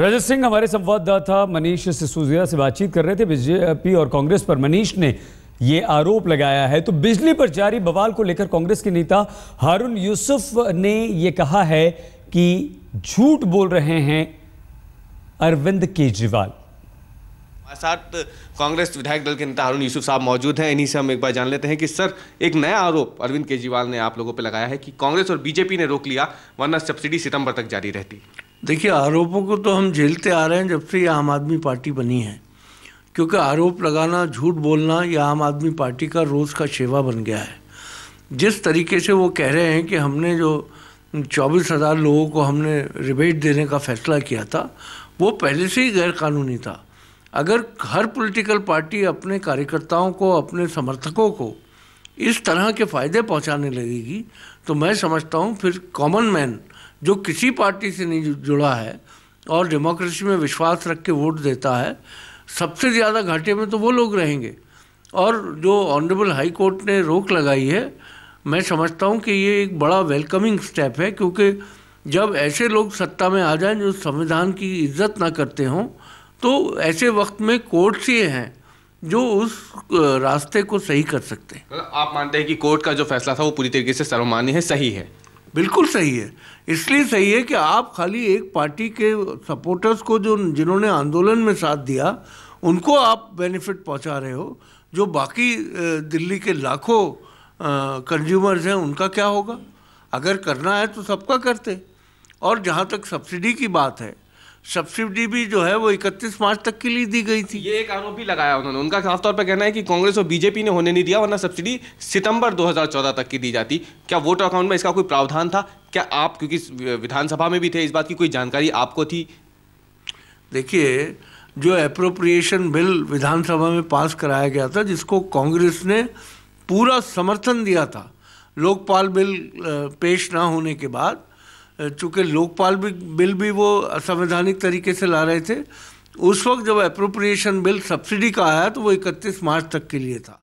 रजत सिंह हमारे संवाददाता मनीष सिसोदिया से बातचीत कर रहे थे बीजेपी और कांग्रेस पर मनीष ने ये आरोप लगाया है तो बिजली पर जारी बवाल को लेकर कांग्रेस के नेता हारून यूसुफ ने ये कहा है कि झूठ बोल रहे हैं अरविंद केजरीवाल हमारे साथ कांग्रेस विधायक दल के नेता अरुण यूसुफ साहब मौजूद हैं इन्हीं से हम एक बार जान लेते हैं कि सर एक नया आरोप अरविंद केजरीवाल ने आप लोगों पर लगाया है कि कांग्रेस और बीजेपी ने रोक लिया वरना सब्सिडी सितंबर तक जारी रहती देखिए आरोपों को तो हम झेलते आ रहे हैं जब से ये आम आदमी पार्टी बनी है क्योंकि आरोप लगाना झूठ बोलना यह आम आदमी पार्टी का रोज़ का शेवा बन गया है जिस तरीके से वो कह रहे हैं कि हमने जो चौबीस हज़ार लोगों को हमने रिबेट देने का फैसला किया था वो पहले से ही गैरकानूनी था अगर हर पॉलिटिकल पार्टी अपने कार्यकर्ताओं को अपने समर्थकों को इस तरह के फ़ायदे पहुंचाने लगेगी तो मैं समझता हूं फिर कॉमन मैन जो किसी पार्टी से नहीं जुड़ा है और डेमोक्रेसी में विश्वास रख के वोट देता है सबसे ज़्यादा घाटे में तो वो लोग रहेंगे और जो ऑनरेबल हाई कोर्ट ने रोक लगाई है मैं समझता हूँ कि ये एक बड़ा वेलकमिंग स्टेप है क्योंकि जब ऐसे लोग सत्ता में आ जाएं जो संविधान की इज्जत ना करते हों तो ऐसे वक्त में कोर्ट्स ये हैं जो उस रास्ते को सही कर सकते हैं आप मानते हैं कि कोर्ट का जो फैसला था वो पूरी तरीके से सर्वमान्य है सही है बिल्कुल सही है इसलिए सही है कि आप खाली एक पार्टी के सपोर्टर्स को जो जिन्होंने आंदोलन में साथ दिया उनको आप बेनिफिट पहुंचा रहे हो जो बाकी दिल्ली के लाखों कंज्यूमर्स हैं उनका क्या होगा अगर करना है तो सबका करते और जहाँ तक सब्सिडी की बात है सब्सिडी भी जो है वो 31 मार्च तक के लिए दी गई थी ये एक आरोप भी लगाया उन्होंने उनका खास तौर पर कहना है कि कांग्रेस और बीजेपी ने होने नहीं दिया वरना सब्सिडी सितंबर 2014 तक की दी जाती क्या वोटर अकाउंट में इसका कोई प्रावधान था क्या आप क्योंकि विधानसभा में भी थे इस बात की कोई जानकारी आपको थी देखिए जो अप्रोप्रिएशन बिल विधानसभा में पास कराया गया था जिसको कांग्रेस ने पूरा समर्थन दिया था लोकपाल बिल पेश ना होने के बाद चूँकि लोकपाल भी बिल भी वो असंवैधानिक तरीके से ला रहे थे उस वक्त जब अप्रोप्रिएशन बिल सब्सिडी का आया तो वो इकतीस मार्च तक के लिए था